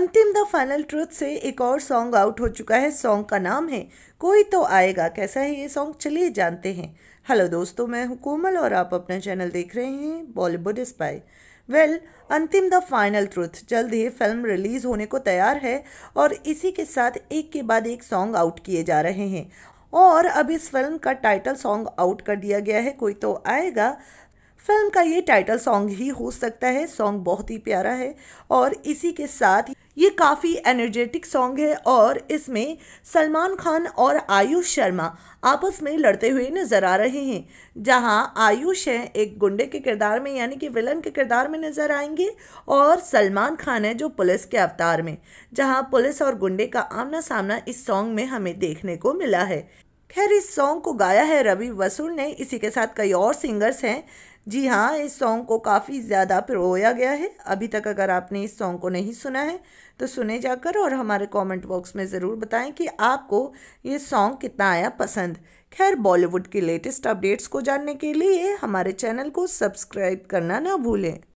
अंतिम the final truth से एक और सॉन्ग आउट हो चुका है सॉन्ग का नाम है कोई तो आएगा कैसा है ये सॉन्ग चलिए जानते हैं हेलो दोस्तों मैं हूँ कोमल और आप अपना चैनल देख रहे हैं Bollywood spy well well, Antim the final truth जल्द ही फिल्म रिलीज़ होने को तैयार है और इसी के साथ एक के बाद एक सॉन्ग आउट किए जा रहे हैं और अब इस फिल्म का टाइटल सॉन्ग आउट कर दिया गया है कोई तो आएगा फिल्म का ये टाइटल सॉन्ग ही हो सकता है सॉन्ग बहुत ही प्यारा है और इसी के साथ ये काफ़ी एनर्जेटिक सॉन्ग है और इसमें सलमान खान और आयुष शर्मा आपस में लड़ते हुए नज़र आ रहे हैं जहां आयुष हैं एक गुंडे के किरदार में यानी कि विलन के किरदार में नज़र आएंगे और सलमान खान है जो पुलिस के अवतार में जहां पुलिस और गुंडे का आमना सामना इस सॉन्ग में हमें देखने को मिला है खैर इस सॉन्ग को गाया है रवि वसूल ने इसी के साथ कई और सिंगर्स हैं जी हाँ इस सॉन्ग को काफ़ी ज़्यादा पिरोया गया है अभी तक अगर आपने इस सॉन्ग को नहीं सुना है तो सुने जाकर और हमारे कमेंट बॉक्स में ज़रूर बताएं कि आपको ये सॉन्ग कितना आया पसंद खैर बॉलीवुड की लेटेस्ट अपडेट्स को जानने के लिए हमारे चैनल को सब्सक्राइब करना ना भूलें